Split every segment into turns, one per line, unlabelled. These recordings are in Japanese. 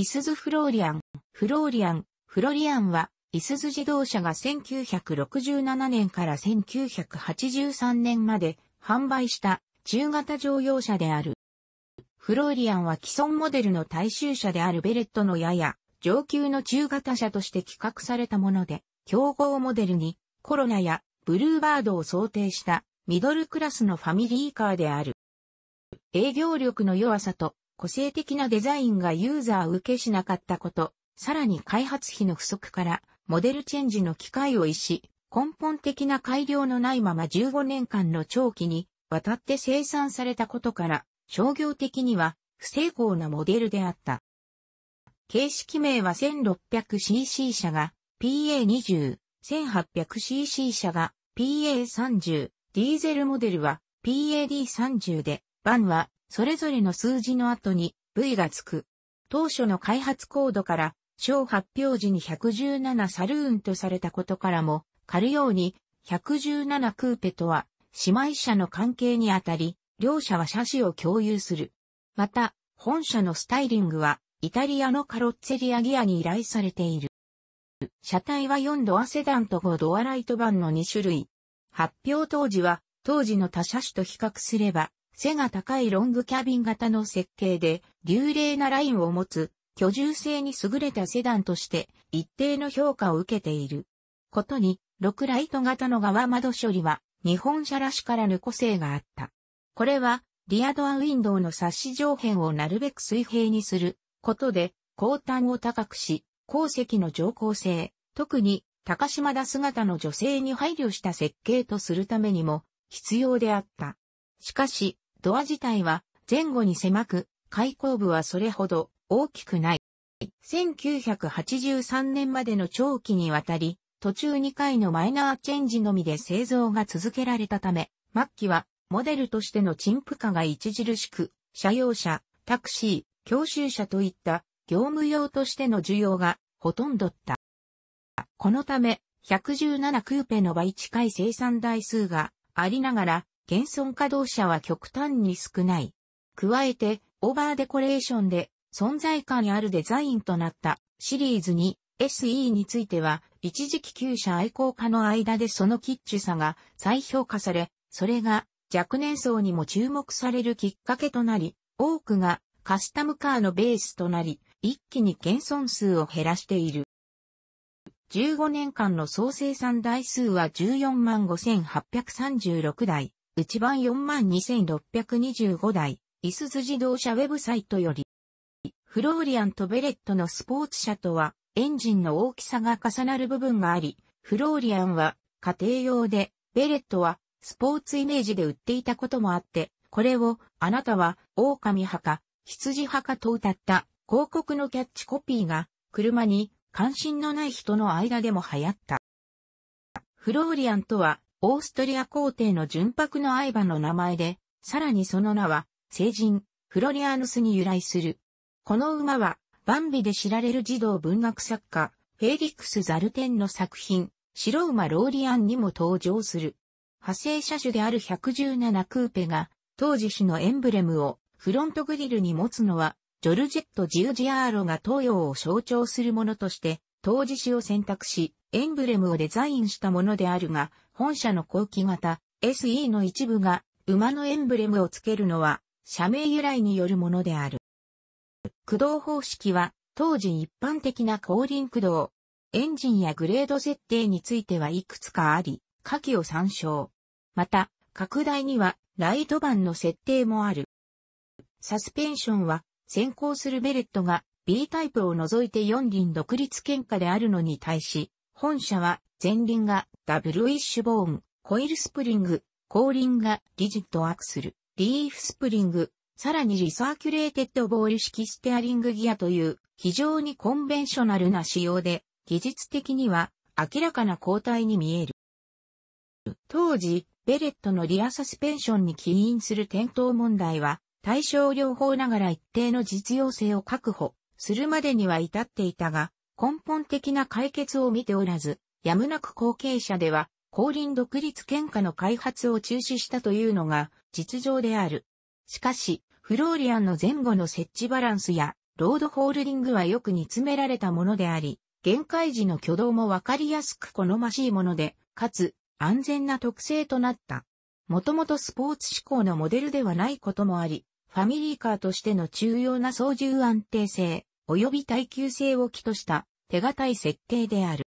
イスズフローリアン、フローリアン、フロリアンは、イスズ自動車が1967年から1983年まで販売した中型乗用車である。フローリアンは既存モデルの大衆車であるベレットのやや上級の中型車として企画されたもので、競合モデルにコロナやブルーバードを想定したミドルクラスのファミリーカーである。営業力の弱さと個性的なデザインがユーザー受けしなかったこと、さらに開発費の不足から、モデルチェンジの機会を逸し、根本的な改良のないまま15年間の長期にわたって生産されたことから、商業的には不成功なモデルであった。形式名は 1600cc 車が PA20、1800cc 車が PA30、ディーゼルモデルは PAD30 で、バンはそれぞれの数字の後に V がつく。当初の開発コードから、小発表時に117サルーンとされたことからも、狩るように、117クーペとは、姉妹車の関係にあたり、両社は車種を共有する。また、本社のスタイリングは、イタリアのカロッツェリアギアに依頼されている。車体は4ドアセダンと5ドアライト版の2種類。発表当時は、当時の他車種と比較すれば、背が高いロングキャビン型の設計で、流麗なラインを持つ、居住性に優れたセダンとして、一定の評価を受けている。ことに、6ライト型の側窓処理は、日本車らしからぬ個性があった。これは、リアドアウィンドウの冊子上辺をなるべく水平にすることで、後端を高くし、後席の上降性、特に高島田姿の女性に配慮した設計とするためにも必要であった。しかし、ドア自体は前後に狭く、開口部はそれほど大きくない。1983年までの長期にわたり、途中2回のマイナーチェンジのみで製造が続けられたため、末期はモデルとしての陳腐化が著しく、車用車、タクシー、教習車といった業務用としての需要がほとんどった。このため、117クーペの倍近い生産台数がありながら、現存稼働者は極端に少ない。加えて、オーバーデコレーションで存在感あるデザインとなったシリーズに SE については、一時期旧車愛好家の間でそのキッチュさが再評価され、それが若年層にも注目されるきっかけとなり、多くがカスタムカーのベースとなり、一気に減損数を減らしている。15年間の総生産台数は14万5836台。内番42625台、いすズ自動車ウェブサイトより、フローリアンとベレットのスポーツ車とは、エンジンの大きさが重なる部分があり、フローリアンは家庭用で、ベレットはスポーツイメージで売っていたこともあって、これをあなたは狼派か羊派かと歌った広告のキャッチコピーが車に関心のない人の間でも流行った。フローリアンとはオーストリア皇帝の純白の愛馬の名前で、さらにその名は、聖人、フロリアヌスに由来する。この馬は、バンビで知られる児童文学作家、フェーリックス・ザルテンの作品、白馬ローリアンにも登場する。派生車種である117クーペが、当時種のエンブレムをフロントグリルに持つのは、ジョルジェット・ジウジアーロが東洋を象徴するものとして、当時種を選択し、エンブレムをデザインしたものであるが、本社の後期型 SE の一部が馬のエンブレムをつけるのは社名由来によるものである。駆動方式は当時一般的な後輪駆動。エンジンやグレード設定についてはいくつかあり、下記を参照。また、拡大にはライト版の設定もある。サスペンションは先行するベレットが B タイプを除いて4輪独立喧嘩であるのに対し、本社は前輪がダブルウィッシュボーン、コイルスプリング、後輪がリジットアクスル、リーフスプリング、さらにリサーキュレーテッドボール式ステアリングギアという非常にコンベンショナルな仕様で、技術的には明らかな交代に見える。当時、ベレットのリアサスペンションに起因する転倒問題は、対症療法ながら一定の実用性を確保するまでには至っていたが、根本的な解決を見ておらず、やむなく後継者では、後輪独立喧嘩の開発を中止したというのが実情である。しかし、フローリアンの前後の設置バランスや、ロードホールディングはよく煮詰められたものであり、限界時の挙動もわかりやすく好ましいもので、かつ、安全な特性となった。もともとスポーツ志向のモデルではないこともあり、ファミリーカーとしての重要な操縦安定性、及び耐久性を基とした手堅い設計である。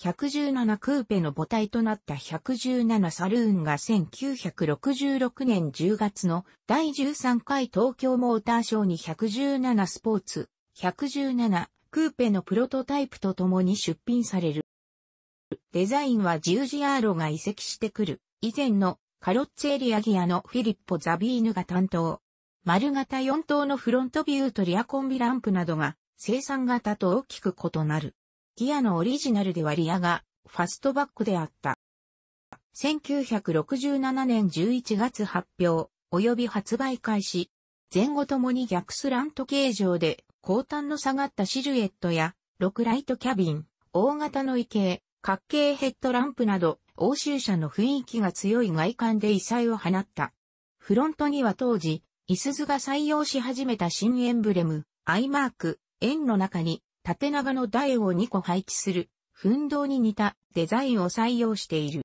117クーペの母体となった117サルーンが1966年10月の第13回東京モーターショーに117スポーツ、117クーペのプロトタイプと共に出品される。デザインは十字アーロが移籍してくる。以前のカロッツェリアギアのフィリッポ・ザビーヌが担当。丸型4等のフロントビューとリアコンビランプなどが生産型と大きく異なる。ギアのオリジナルではリアがファストバックであった。1967年11月発表、及び発売開始、前後ともに逆スラント形状で、後端の下がったシルエットや、6ライトキャビン、大型の異形、角形ヘッドランプなど、欧州車の雰囲気が強い外観で異彩を放った。フロントには当時、イスズが採用し始めた新エンブレム、アイマーク、円の中に、縦長の台を2個配置する、奮闘に似たデザインを採用している。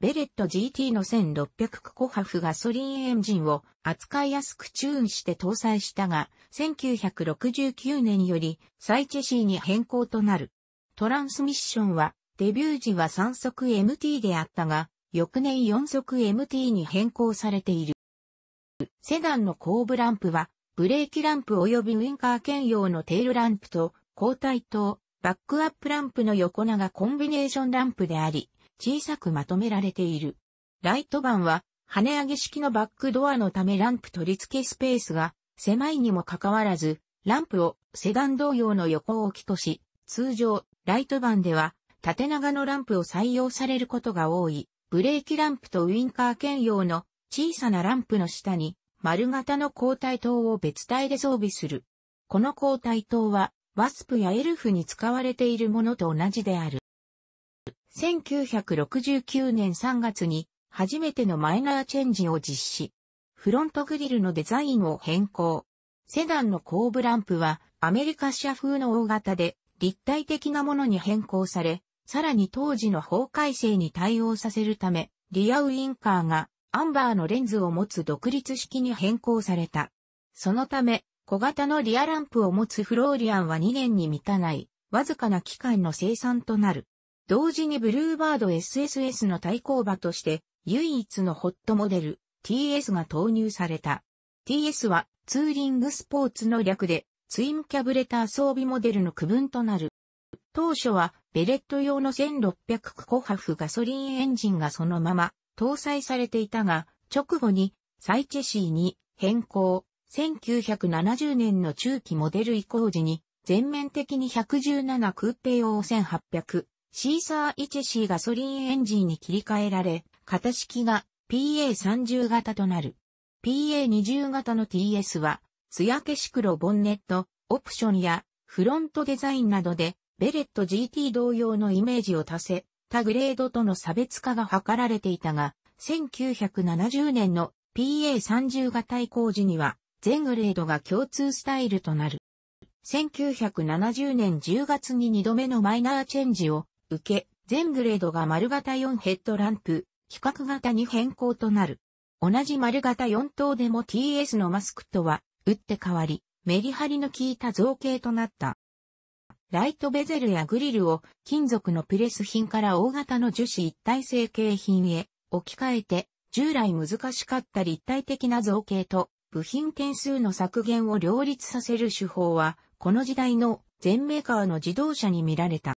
ベレット GT の1600クコハフガソリンエンジンを扱いやすくチューンして搭載したが、1969年よりサイチェシーに変更となる。トランスミッションはデビュー時は3速 MT であったが、翌年4速 MT に変更されている。セダンの後部ランプはブレーキランプ及びウィンカー兼用のテールランプと、後退灯、バックアップランプの横長コンビネーションランプであり、小さくまとめられている。ライト版は、跳ね上げ式のバックドアのためランプ取り付けスペースが狭いにもかかわらず、ランプをセダン同様の横置きとし、通常、ライト版では縦長のランプを採用されることが多い、ブレーキランプとウインカー兼用の小さなランプの下に丸型の交代灯を別体で装備する。この交代灯は、ワスプやエルフに使われているものと同じである。1969年3月に、初めてのマイナーチェンジを実施。フロントグリルのデザインを変更。セダンの後部ランプは、アメリカ車風の大型で、立体的なものに変更され、さらに当時の法改正に対応させるため、リアウインカーがアンバーのレンズを持つ独立式に変更された。そのため、小型のリアランプを持つフローリアンは2年に満たない、わずかな期間の生産となる。同時にブルーバード SSS の対抗馬として、唯一のホットモデル、TS が投入された。TS はツーリングスポーツの略で、ツインキャブレター装備モデルの区分となる。当初はベレット用の1600クコハフガソリンエンジンがそのまま搭載されていたが、直後にサイチェシーに変更。1970年の中期モデル移行時に全面的に117空挺用1800シーサーイチェシーガソリンエンジンに切り替えられ、型式が PA30 型となる。PA20 型の TS は、艶消し黒ボンネット、オプションやフロントデザインなどで、ベレット GT 同様のイメージを足せ、他グレードとの差別化が図られていたが、1970年の PA30 型移行時には、全グレードが共通スタイルとなる。1970年10月に2度目のマイナーチェンジを受け、全グレードが丸型4ヘッドランプ、規格型に変更となる。同じ丸型4等でも TS のマスクとは打って変わり、メリハリの効いた造形となった。ライトベゼルやグリルを金属のプレス品から大型の樹脂一体成形品へ置き換えて、従来難しかった立体的な造形と部品点数の削減を両立させる手法は、この時代の全メーカーの自動車に見られた。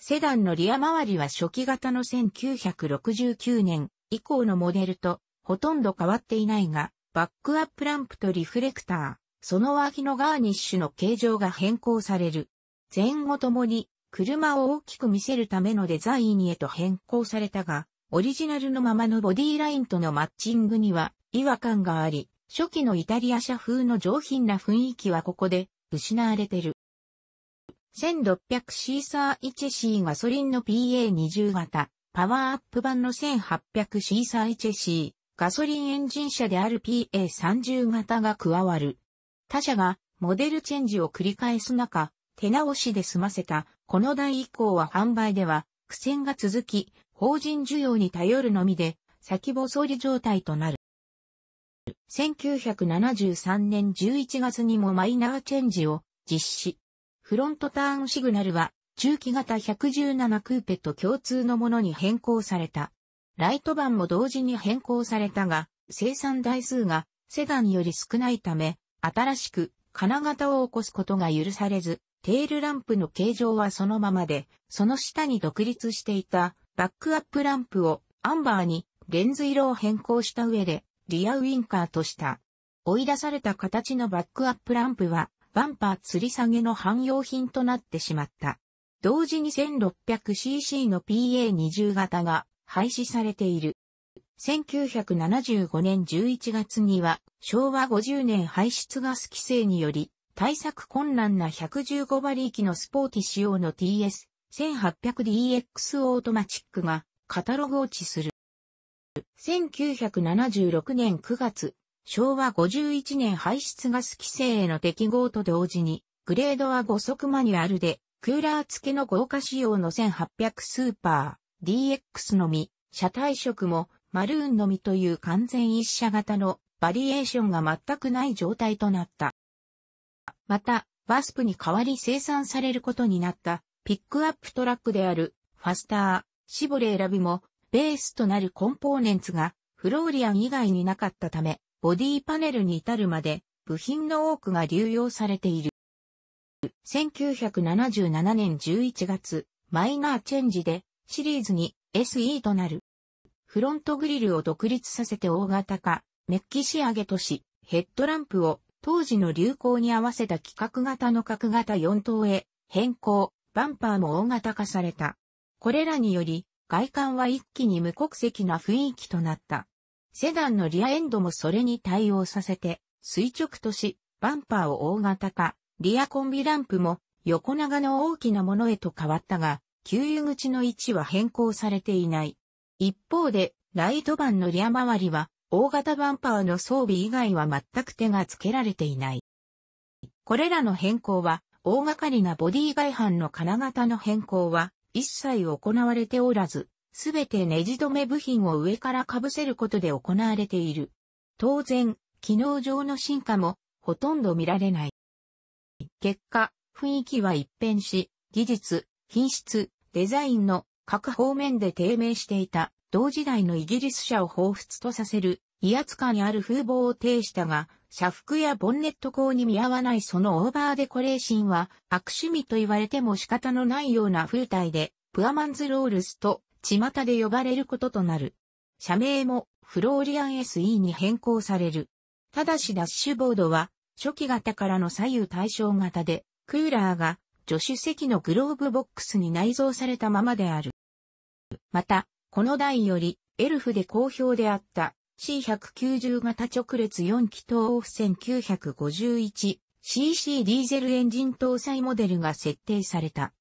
セダンのリア周りは初期型の1969年以降のモデルとほとんど変わっていないが、バックアップランプとリフレクター、その脇のガーニッシュの形状が変更される。前後ともに車を大きく見せるためのデザインへと変更されたが、オリジナルのままのボディラインとのマッチングには違和感があり、初期のイタリア車風の上品な雰囲気はここで失われてる。1600シーサー 1C ガソリンの PA20 型、パワーアップ版の1800シーサー 1C ガソリンエンジン車である PA30 型が加わる。他社がモデルチェンジを繰り返す中、手直しで済ませた、この代以降は販売では苦戦が続き、法人需要に頼るのみで、先細り状態となる。1973年11月にもマイナーチェンジを実施。フロントターンシグナルは中期型117クーペと共通のものに変更された。ライト版も同時に変更されたが、生産台数がセダンより少ないため、新しく金型を起こすことが許されず、テールランプの形状はそのままで、その下に独立していたバックアップランプをアンバーにレンズ色を変更した上でリアウィンカーとした。追い出された形のバックアップランプはバンパー吊り下げの汎用品となってしまった。同時に 1600cc の PA20 型が廃止されている。1975年11月には昭和50年排出ガス規制により対策困難な115馬力のスポーティ仕様の TS1800DX オートマチックがカタログ落ちする。1976年9月、昭和51年排出ガス規制への適合と同時に、グレードは5速マニュアルで、クーラー付けの豪華仕様の1800スーパー DX のみ、車体色もマルーンのみという完全一車型のバリエーションが全くない状態となった。また、バスプに代わり生産されることになったピックアップトラックであるファスター、シボレ選びもベースとなるコンポーネンツがフローリアン以外になかったため、ボディパネルに至るまで部品の多くが流用されている。1977年11月、マイナーチェンジでシリーズに SE となる。フロントグリルを独立させて大型化、メッキ仕上げとし、ヘッドランプを当時の流行に合わせた規格型の角型4等へ変更、バンパーも大型化された。これらにより、外観は一気に無国籍な雰囲気となった。セダンのリアエンドもそれに対応させて、垂直とし、バンパーを大型化、リアコンビランプも横長の大きなものへと変わったが、給油口の位置は変更されていない。一方で、ライトバンのリア周りは大型バンパーの装備以外は全く手がつけられていない。これらの変更は、大掛かりなボディ外反の金型の変更は、一切行われておらず、すべてネジ止め部品を上から被せることで行われている。当然、機能上の進化もほとんど見られない。結果、雰囲気は一変し、技術、品質、デザインの各方面で低迷していた同時代のイギリス車を彷彿とさせる威圧感ある風貌を呈したが、社服やボンネット校に見合わないそのオーバーデコレーションは、悪趣味と言われても仕方のないような風体で、プアマンズロールスと、巷で呼ばれることとなる。社名も、フローリアン SE に変更される。ただしダッシュボードは、初期型からの左右対称型で、クーラーが、助手席のグローブボックスに内蔵されたままである。また、この台より、エルフで好評であった C190 型直列4気筒オフ 1951cc ディーゼルエンジン搭載モデルが設定された。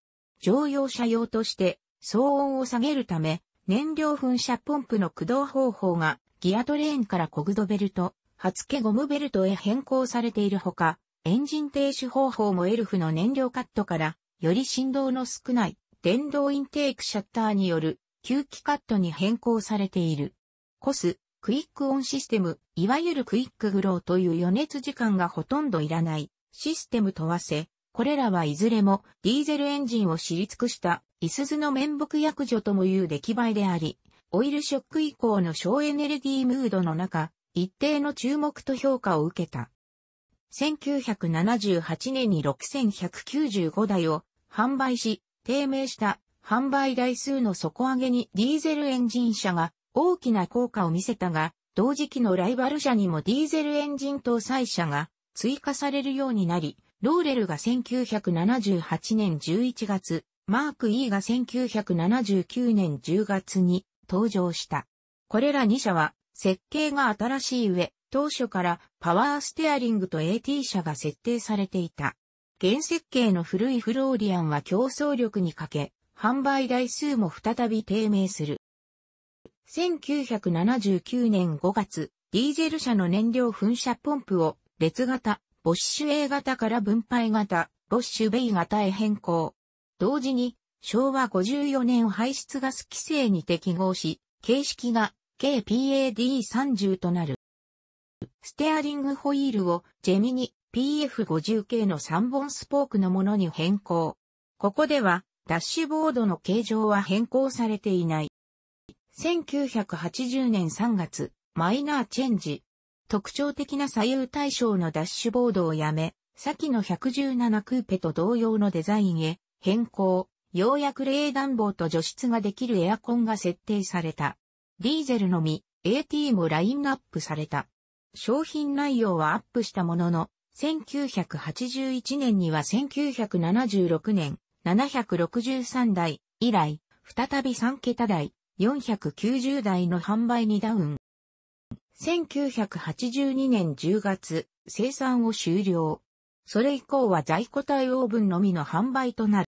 乗用車用として騒音を下げるため、燃料噴射ポンプの駆動方法がギアトレーンからコグドベルト、発付ゴムベルトへ変更されているほか、エンジン停止方法もエルフの燃料カットから、より振動の少ない電動インテークシャッターによる吸気カットに変更されている。コス、クイックオンシステム、いわゆるクイックグローという予熱時間がほとんどいらないシステムと合わせ、これらはいずれもディーゼルエンジンを知り尽くしたイスズの面目役所ともいう出来栄えであり、オイルショック以降の省エネルギームードの中、一定の注目と評価を受けた。1978年に6195台を販売し、低迷した販売台数の底上げにディーゼルエンジン車が大きな効果を見せたが、同時期のライバル車にもディーゼルエンジン搭載車が追加されるようになり、ローレルが1978年11月、マーク E が1979年10月に登場した。これら2社は設計が新しい上、当初からパワーステアリングと AT 車が設定されていた。原設計の古いフローリアンは競争力に欠け、販売台数も再び低迷する。1979年5月、ディーゼル車の燃料噴射ポンプを列型、ボッシュ A 型から分配型、ボッシュ B 型へ変更。同時に、昭和54年排出ガス規制に適合し、形式が KPAD30 となる。ステアリングホイールをジェミニ PF50 系の3本スポークのものに変更。ここでは、ダッシュボードの形状は変更されていない。1980年3月、マイナーチェンジ。特徴的な左右対称のダッシュボードをやめ、先の117クーペと同様のデザインへ変更。ようやく冷暖房と除湿ができるエアコンが設定された。ディーゼルのみ、AT もラインナップされた。商品内容はアップしたものの、1981年には1976年763台以来、再び3桁台、490台の販売にダウン。1982年10月、生産を終了。それ以降は在庫対応分のみの販売とな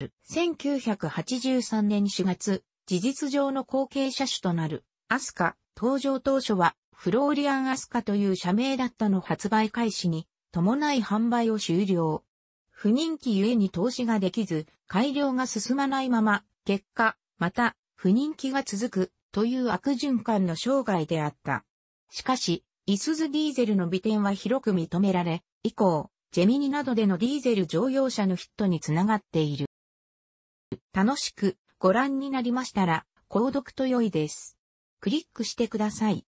る。1983年4月、事実上の後継車種となる、アスカ、登場当初は、フローリアンアスカという社名だったの発売開始に、伴い販売を終了。不人気ゆえに投資ができず、改良が進まないまま、結果、また、不人気が続くという悪循環の生涯であった。しかし、イスズディーゼルの美点は広く認められ、以降、ジェミニなどでのディーゼル乗用車のヒットにつながっている。楽しくご覧になりましたら、購読と良いです。クリックしてください。